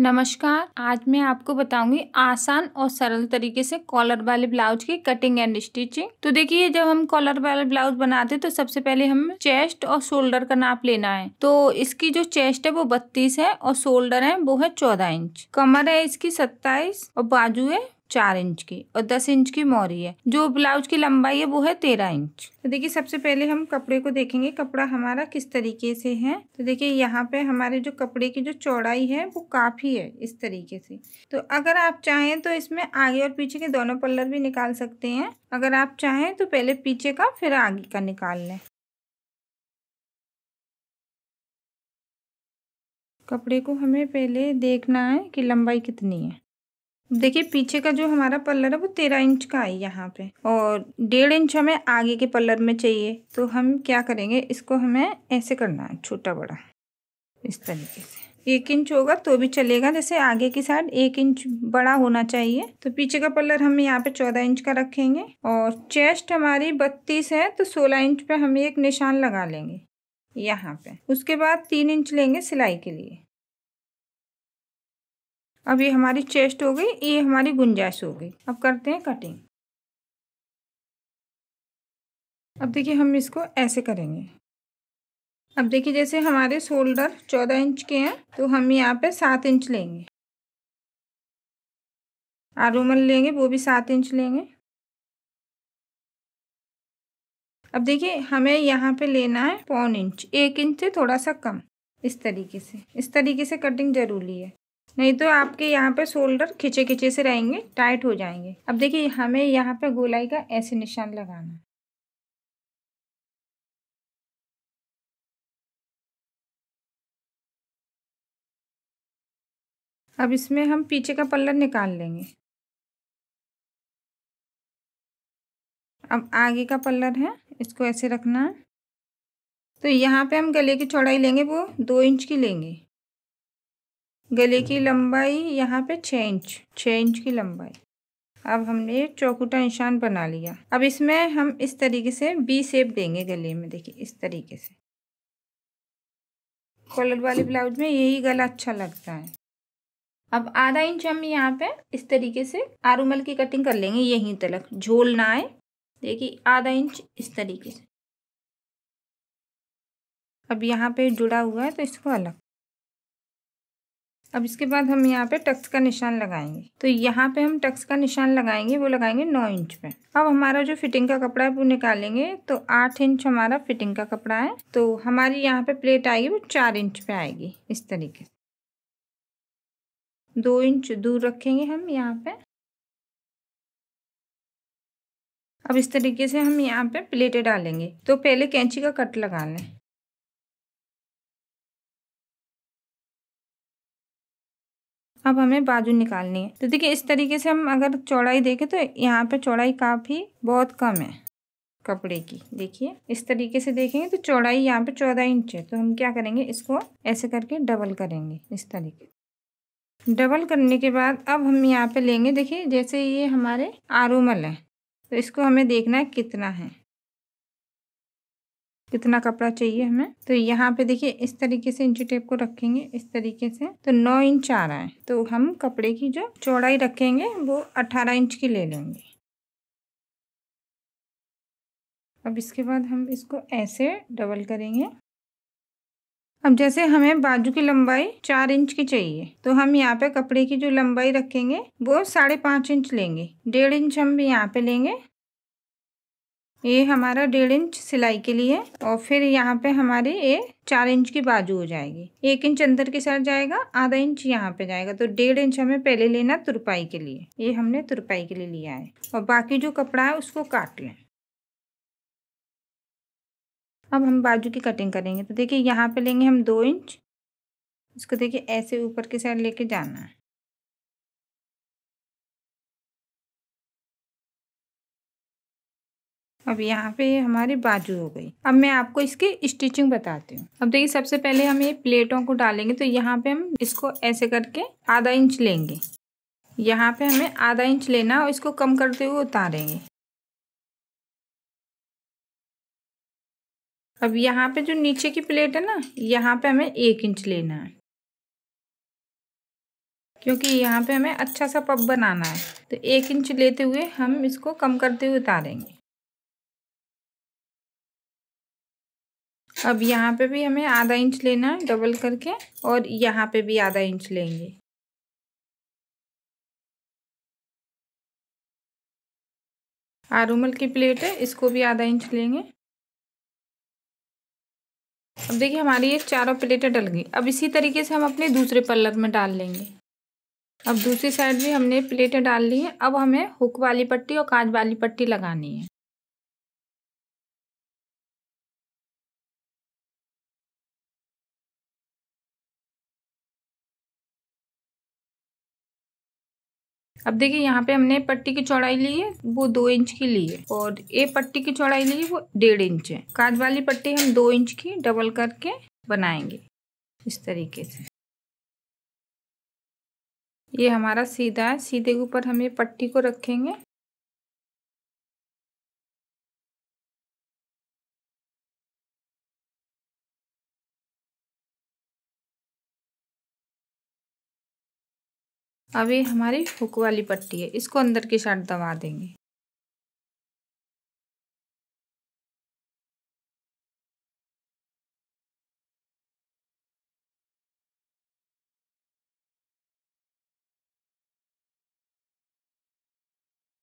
नमस्कार आज मैं आपको बताऊंगी आसान और सरल तरीके से कॉलर वाले ब्लाउज की कटिंग एंड स्टिचिंग तो देखिए जब हम कॉलर वाले ब्लाउज बनाते हैं तो सबसे पहले हम चेस्ट और शोल्डर का नाप लेना है तो इसकी जो चेस्ट है वो बत्तीस है और शोल्डर है वो है चौदह इंच कमर है इसकी सत्ताईस और बाजू है चार इंच की और दस इंच की मोरी है जो ब्लाउज की लंबाई है वो है तेरह इंच तो देखिए सबसे पहले हम कपड़े को देखेंगे कपड़ा हमारा किस तरीके से है तो देखिए यहाँ पे हमारे जो कपड़े की जो चौड़ाई है वो काफ़ी है इस तरीके से तो अगर आप चाहें तो इसमें आगे और पीछे के दोनों पल्लर भी निकाल सकते हैं अगर आप चाहें तो पहले पीछे का फिर आगे का निकाल लें कपड़े को हमें पहले देखना है कि लंबाई कितनी है देखिए पीछे का जो हमारा पल्लर है वो तेरह इंच का है यहाँ पे और डेढ़ इंच हमें आगे के पल्लर में चाहिए तो हम क्या करेंगे इसको हमें ऐसे करना है छोटा बड़ा इस तरीके से एक इंच होगा तो भी चलेगा जैसे आगे की साइड एक इंच बड़ा होना चाहिए तो पीछे का पल्लर हम यहाँ पे चौदह इंच का रखेंगे और चेस्ट हमारी बत्तीस है तो सोलह इंच पे हम एक निशान लगा लेंगे यहाँ पे उसके बाद तीन इंच लेंगे सिलाई के लिए अब ये हमारी चेस्ट हो गई ये हमारी गुंजाइश हो गई अब करते हैं कटिंग अब देखिए हम इसको ऐसे करेंगे अब देखिए जैसे हमारे शोल्डर चौदह इंच के हैं तो हम यहाँ पे सात इंच लेंगे आरूमल लेंगे वो भी सात इंच लेंगे अब देखिए हमें यहाँ पे लेना है पौन इंच एक इंच से थोड़ा सा कम इस तरीके से इस तरीके से कटिंग जरूरी है नहीं तो आपके यहाँ पे शोल्डर खिंचे खिंचे से रहेंगे टाइट हो जाएंगे अब देखिए हमें यहाँ पे गोलाई का ऐसे निशान लगाना अब इसमें हम पीछे का पल्ला निकाल लेंगे अब आगे का पल्लर है इसको ऐसे रखना है तो यहाँ पे हम गले की चौड़ाई लेंगे वो दो इंच की लेंगे गले की लंबाई यहाँ पे छः इंच छः इंच की लंबाई अब हमने ये चौकुटा निशान बना लिया अब इसमें हम इस तरीके से बी सेप देंगे गले में देखिए इस तरीके से कॉलर वाले ब्लाउज में यही गला अच्छा लगता है अब आधा इंच हम यहाँ पे इस तरीके से आरूमल की कटिंग कर लेंगे यहीं तलक झोल ना आए देखिए आधा इंच इस तरीके से अब यहाँ पे जुड़ा हुआ है तो इसको अलग अब इसके बाद हम यहाँ पे टक्स का निशान लगाएंगे तो यहाँ पे हम टक्स का निशान लगाएंगे वो लगाएंगे नौ इंच पे अब हमारा जो फिटिंग का कपड़ा है वो निकालेंगे तो आठ इंच हमारा फिटिंग का कपड़ा है तो हमारी यहाँ पे प्लेट आएगी वो चार इंच पे आएगी इस तरीके से दो इंच दूर रखेंगे हम यहाँ पे अब इस तरीके से हम यहाँ पे प्लेटें डालेंगे तो पहले कैंची का कट लगा लें अब हमें बाजू निकालनी है तो देखिए इस तरीके से हम अगर चौड़ाई देखें तो यहाँ पे चौड़ाई काफ़ी बहुत कम है कपड़े की देखिए इस तरीके से देखेंगे तो चौड़ाई यहाँ पे चौदह इंच है तो हम क्या करेंगे इसको ऐसे करके डबल करेंगे इस तरीके डबल करने के बाद अब हम यहाँ पे लेंगे देखिए जैसे ये हमारे आरूमल है तो इसको हमें देखना है कितना है कितना कपड़ा चाहिए हमें तो यहाँ पे देखिए इस तरीके से इंची टेप को रखेंगे इस तरीके से तो नौ इंच आ रहा है तो हम कपड़े की जो चौड़ाई रखेंगे वो अट्ठारह इंच की ले लेंगे अब इसके बाद हम इसको ऐसे डबल करेंगे अब जैसे हमें बाजू की लंबाई चार इंच की चाहिए तो हम यहाँ पे कपड़े की जो लंबाई रखेंगे वो साढ़े पाँच इंच लेंगे डेढ़ इंच हम यहाँ पे लेंगे ये हमारा डेढ़ इंच सिलाई के लिए और फिर यहाँ पे हमारी ये चार इंच की बाजू हो जाएगी एक इंच अंदर के साथ जाएगा आधा इंच यहाँ पे जाएगा तो डेढ़ इंच हमें पहले लेना तुरपाई के लिए ये हमने तुरपाई के लिए लिया है और बाकी जो कपड़ा है उसको काट लें अब हम बाजू की कटिंग करेंगे तो देखिए यहाँ पे लेंगे हम दो इंच इसको देखिए ऐसे ऊपर की साइड लेके जाना है अब यहाँ पे हमारी बाजू हो गई अब मैं आपको इसकी स्टिचिंग बताती हूँ अब देखिए सबसे पहले हम ये प्लेटों को डालेंगे तो यहाँ पे हम इसको ऐसे करके आधा इंच लेंगे यहाँ पे हमें आधा इंच लेना और इसको कम करते हुए उतारेंगे अब यहाँ पे जो नीचे की प्लेट है ना यहाँ पे हमें एक इंच लेना है क्योंकि यहाँ पे हमें अच्छा सा पब बनाना है तो एक इंच लेते हुए हम इसको कम करते हुए उतारेंगे अब यहाँ पे भी हमें आधा इंच लेना है डबल करके और यहाँ पे भी आधा इंच लेंगे आरूमल की प्लेट है इसको भी आधा इंच लेंगे अब देखिए हमारी ये चारों प्लेटें डल गई अब इसी तरीके से हम अपने दूसरे पल्लर में डाल लेंगे अब दूसरी साइड भी हमने प्लेटें डाल ली हैं अब हमें हुक वाली पट्टी और कांच वाली पट्टी लगानी है अब देखिए यहाँ पे हमने पट्टी की चौड़ाई ली है वो दो इंच की ली है और ए पट्टी की चौड़ाई ली है वो डेढ़ इंच है काज वाली पट्टी हम दो इंच की डबल करके बनाएंगे इस तरीके से ये हमारा सीधा है सीधे के ऊपर हम ये पट्टी को रखेंगे अब ये हमारी हुक वाली पट्टी है इसको अंदर की साइड दबा देंगे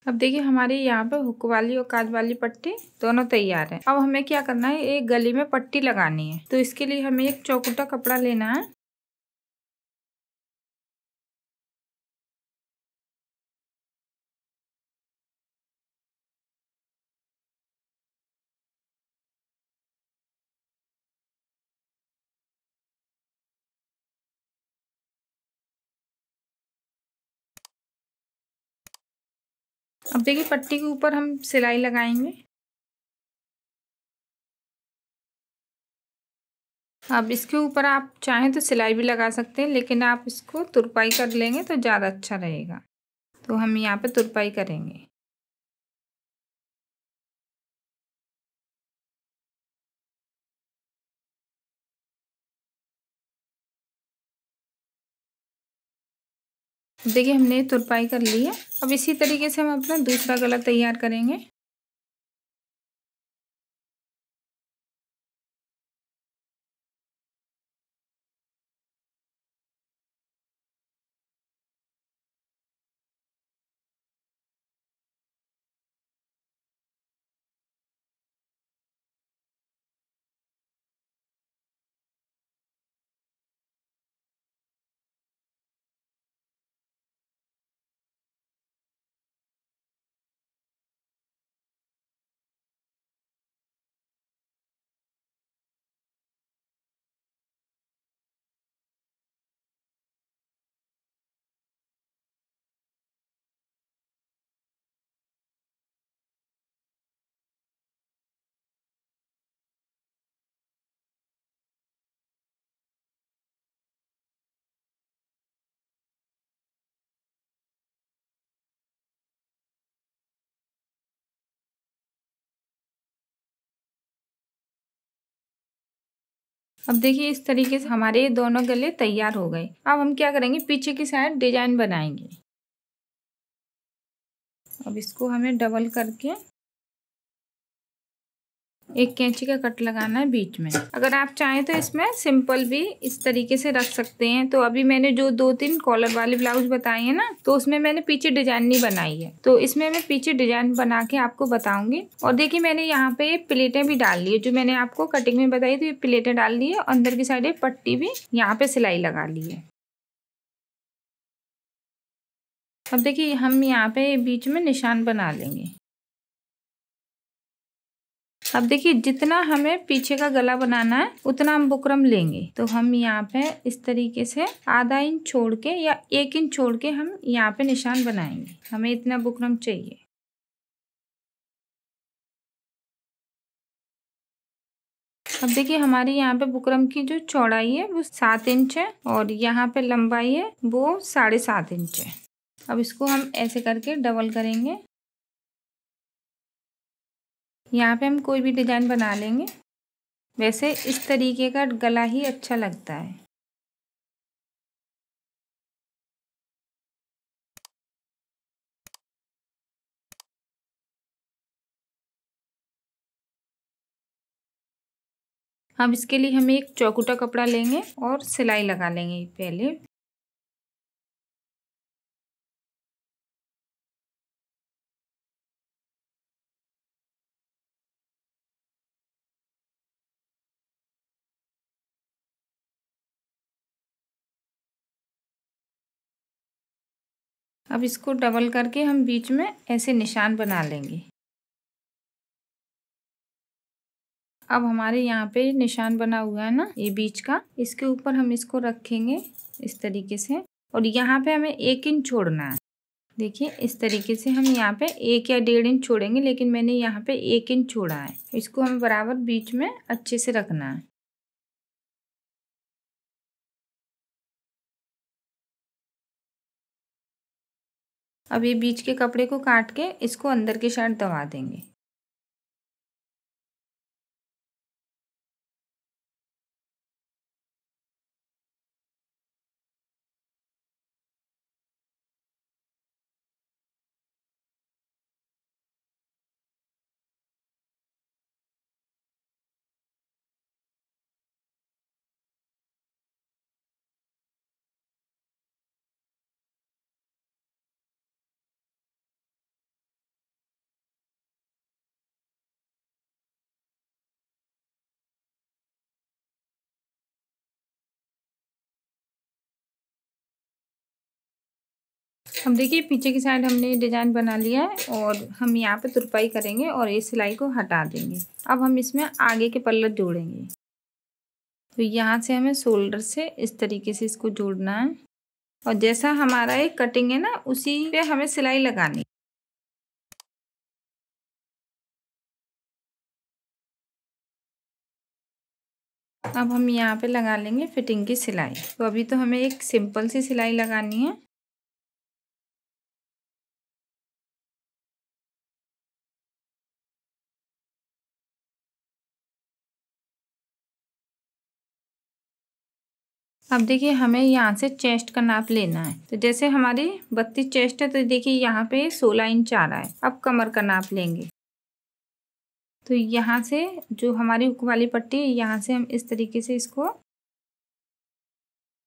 अब देखिए हमारी यहाँ पे हुक वाली और काज वाली पट्टी दोनों तैयार है अब हमें क्या करना है एक गली में पट्टी लगानी है तो इसके लिए हमें एक चौकुटा कपड़ा लेना है अब देखिए पट्टी के ऊपर हम सिलाई लगाएंगे अब इसके ऊपर आप चाहें तो सिलाई भी लगा सकते हैं लेकिन आप इसको तुरपाई कर लेंगे तो ज़्यादा अच्छा रहेगा तो हम यहाँ पे तुरपाई करेंगे देखिए हमने तुरपाई कर ली है अब इसी तरीके से हम अपना दूसरा गला तैयार करेंगे अब देखिए इस तरीके से हमारे ये दोनों गले तैयार हो गए अब हम क्या करेंगे पीछे की साइड डिजाइन बनाएंगे अब इसको हमें डबल करके एक कैंची का कट लगाना है बीच में अगर आप चाहें तो इसमें सिंपल भी इस तरीके से रख सकते हैं तो अभी मैंने जो दो तीन कॉलर वाले ब्लाउज बताए हैं ना तो उसमें मैंने पीछे डिजाइन नहीं बनाई है तो इसमें मैं पीछे डिजाइन बना के आपको बताऊंगी और देखिए मैंने यहाँ पे प्लेटें भी डाल ली है जो मैंने आपको कटिंग में बताई तो ये प्लेटें डाल दी है अंदर की साइड पट्टी भी यहाँ पे सिलाई लगा ली है अब देखिए हम यहाँ पे बीच में निशान बना लेंगे अब देखिए जितना हमें पीछे का गला बनाना है उतना हम बुकरम लेंगे तो हम यहाँ पे इस तरीके से आधा इंच छोड़ के या एक इंच छोड़ के हम यहाँ पे निशान बनाएंगे हमें इतना बुकरम चाहिए अब देखिए हमारे यहाँ पे बुकरम की जो चौड़ाई है वो सात इंच है और यहाँ पे लंबाई है वो साढ़े सात इंच है अब इसको हम ऐसे करके डबल करेंगे यहाँ पे हम कोई भी डिज़ाइन बना लेंगे वैसे इस तरीके का गला ही अच्छा लगता है अब इसके लिए हम एक चौकुटा कपड़ा लेंगे और सिलाई लगा लेंगे पहले अब इसको डबल करके हम बीच में ऐसे निशान बना लेंगे अब हमारे यहाँ पे निशान बना हुआ है ना ये बीच का इसके ऊपर हम इसको रखेंगे इस तरीके से और यहाँ पे हमें एक इंच छोड़ना है देखिए इस तरीके से हम यहाँ पे एक या डेढ़ इंच छोड़ेंगे लेकिन मैंने यहाँ पे एक इंच छोड़ा है इसको हमें बराबर बीच में अच्छे से रखना है अब ये बीच के कपड़े को काट के इसको अंदर के साइड दबा देंगे हम देखिए पीछे की साइड हमने डिजाइन बना लिया है और हम यहाँ पे तुरपाई करेंगे और ये सिलाई को हटा देंगे अब हम इसमें आगे के पल्ल जोड़ेंगे तो यहाँ से हमें शोल्डर से इस तरीके से इसको जोड़ना है और जैसा हमारा एक कटिंग है ना उसी पे हमें सिलाई लगानी अब हम यहाँ पे लगा लेंगे फिटिंग की सिलाई तो अभी तो हमें एक सिंपल सी सिलाई लगानी है अब देखिए हमें यहाँ से चेस्ट का नाप लेना है तो जैसे हमारी बत्तीस चेस्ट है तो देखिए यहाँ पे सोलह इंच आ रहा है अब कमर का नाप लेंगे तो यहाँ से जो हमारी हुक वाली पट्टी है यहाँ से हम इस तरीके से इसको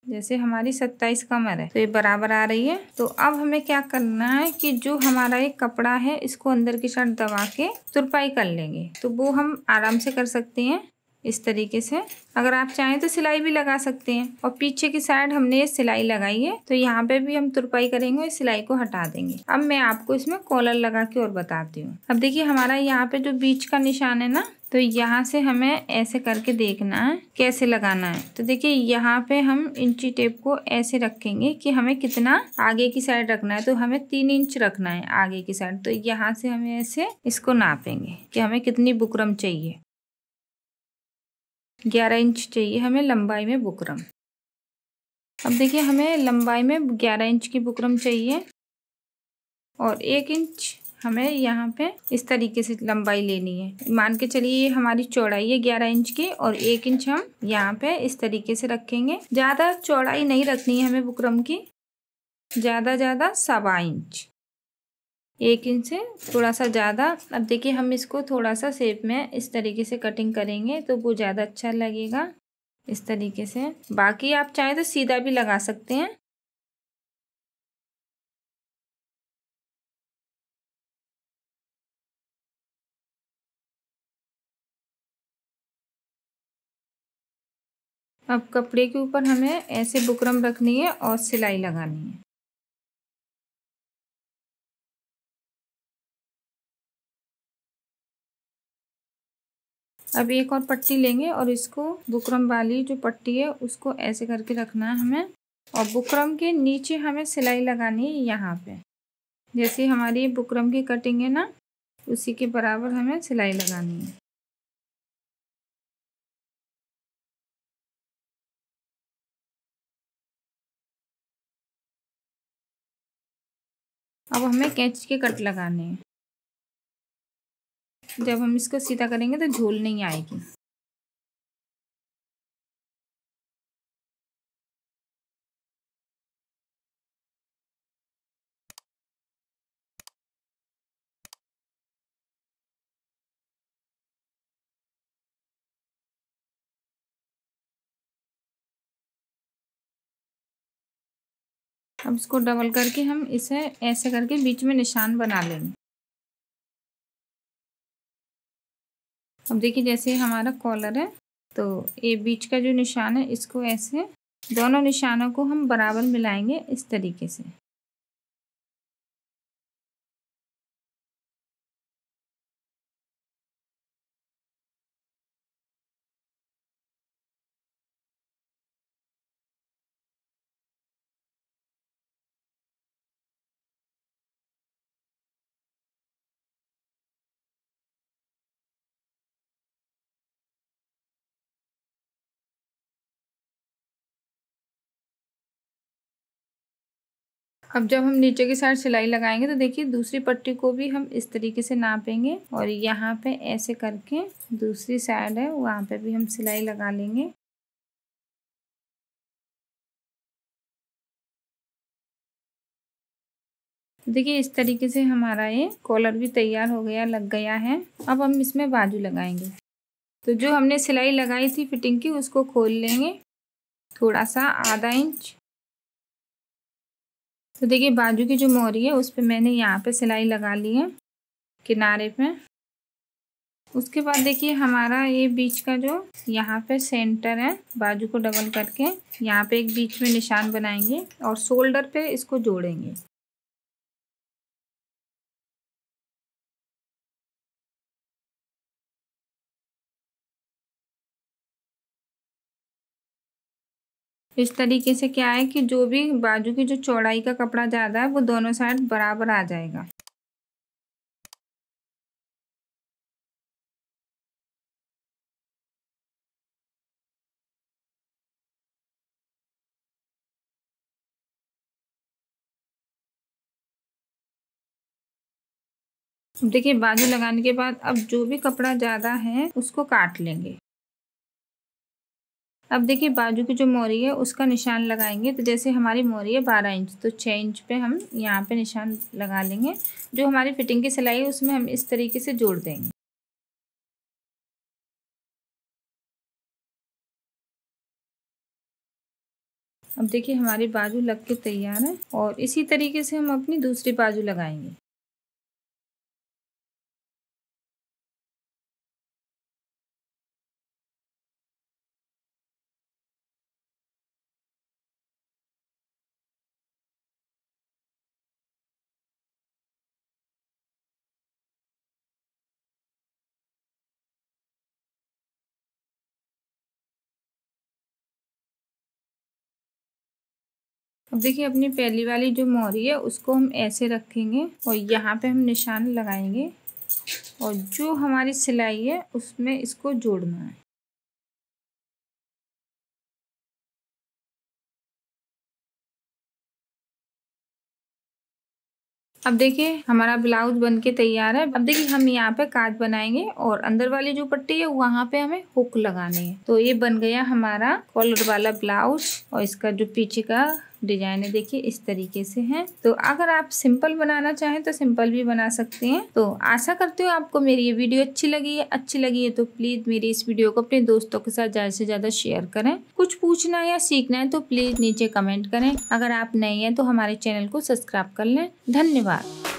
जैसे हमारी सत्ताईस कमर है तो ये बराबर आ रही है तो अब हमें क्या करना है कि जो हमारा ये कपड़ा है इसको अंदर की शर्ट दबा के तुरपाई कर लेंगे तो वो हम आराम से कर सकते हैं इस तरीके से अगर आप चाहें तो सिलाई भी लगा सकते हैं और पीछे की साइड हमने ये सिलाई लगाई है तो यहाँ पे भी हम तुरपाई करेंगे और सिलाई को हटा देंगे अब मैं आपको इसमें कॉलर लगा के और बताती हूँ अब देखिए हमारा यहाँ पे जो बीच का निशान है ना तो यहाँ से हमें ऐसे करके देखना है कैसे लगाना है तो देखिए यहाँ पे हम इंची टेप को ऐसे रखेंगे कि हमें कितना आगे की साइड रखना है तो हमें तीन इंच रखना है आगे की साइड तो यहाँ से हमें ऐसे इसको नापेंगे कि हमें कितनी बुकरम चाहिए ग्यारह इंच चाहिए हमें लंबाई में बुकरम अब देखिए हमें लंबाई में ग्यारह इंच की बुकरम चाहिए और एक इंच हमें यहाँ पे इस तरीके से लंबाई लेनी है मान के चलिए ये हमारी चौड़ाई है ग्यारह इंच की और एक इंच हम यहाँ पे इस तरीके से रखेंगे ज़्यादा चौड़ाई नहीं रखनी है हमें बुकरम की ज़्यादा ज़्यादा सवा इंच एक इंच से थोड़ा सा ज़्यादा अब देखिए हम इसको थोड़ा सा शेप में इस तरीके से कटिंग करेंगे तो वो ज़्यादा अच्छा लगेगा इस तरीके से बाकी आप चाहें तो सीधा भी लगा सकते हैं अब कपड़े के ऊपर हमें ऐसे बुकरम रखनी है और सिलाई लगानी है अब एक और पट्टी लेंगे और इसको बुकरम वाली जो पट्टी है उसको ऐसे करके रखना है हमें और बुकरम के नीचे हमें सिलाई लगानी है यहाँ पे जैसे हमारी बुकरम की कटिंग है ना उसी के बराबर हमें सिलाई लगानी है अब हमें कैंची के कट लगाने हैं जब हम इसको सीधा करेंगे तो झोल नहीं आएगी अब इसको डबल करके हम इसे ऐसे करके बीच में निशान बना लेंगे अब देखिए जैसे हमारा कॉलर है तो ये बीच का जो निशान है इसको ऐसे दोनों निशानों को हम बराबर मिलाएंगे इस तरीके से अब जब हम नीचे की साइड सिलाई लगाएंगे तो देखिए दूसरी पट्टी को भी हम इस तरीके से नापेंगे और यहाँ पे ऐसे करके दूसरी साइड है वहाँ पे भी हम सिलाई लगा लेंगे देखिए इस तरीके से हमारा ये कॉलर भी तैयार हो गया लग गया है अब हम इसमें बाजू लगाएंगे तो जो हमने सिलाई लगाई थी फिटिंग की उसको खोल लेंगे थोड़ा सा आधा इंच तो देखिए बाजू की जो मोहरी है उस पर मैंने यहाँ पे सिलाई लगा ली है किनारे पे उसके बाद देखिए हमारा ये बीच का जो यहाँ पे सेंटर है बाजू को डबल करके यहाँ पे एक बीच में निशान बनाएंगे और शोल्डर पे इसको जोड़ेंगे इस तरीके से क्या है कि जो भी बाजू की जो चौड़ाई का कपड़ा ज़्यादा है वो दोनों साइड बराबर आ जाएगा देखिए बाजू लगाने के बाद अब जो भी कपड़ा ज़्यादा है उसको काट लेंगे अब देखिए बाजू की जो मोरी है उसका निशान लगाएंगे तो जैसे हमारी मोरी है बारह इंच तो छः इंच पे हम यहाँ पे निशान लगा लेंगे जो हमारी फिटिंग की सिलाई है उसमें हम इस तरीके से जोड़ देंगे अब देखिए हमारी बाजू लग के तैयार है और इसी तरीके से हम अपनी दूसरी बाजू लगाएंगे अब देखिए अपनी पहली वाली जो मोहरी है उसको हम ऐसे रखेंगे और यहाँ पे हम निशान लगाएंगे और जो हमारी सिलाई है उसमें इसको जोड़ना है अब देखिए हमारा ब्लाउज बन के तैयार है अब देखिए हम यहाँ पे काट बनाएंगे और अंदर वाली जो पट्टी है वहाँ पे हमें हुक लगानी है तो ये बन गया हमारा कॉलर वाला ब्लाउज और इसका जो पीछे का डिजाइने देखिए इस तरीके से हैं तो अगर आप सिंपल बनाना चाहें तो सिंपल भी बना सकते हैं तो आशा करती हूँ आपको मेरी ये वीडियो अच्छी लगी है अच्छी लगी है तो प्लीज़ मेरी इस वीडियो को अपने दोस्तों के साथ ज़्यादा से ज़्यादा शेयर करें कुछ पूछना या सीखना है तो प्लीज़ नीचे कमेंट करें अगर आप नए हैं तो हमारे चैनल को सब्सक्राइब कर लें धन्यवाद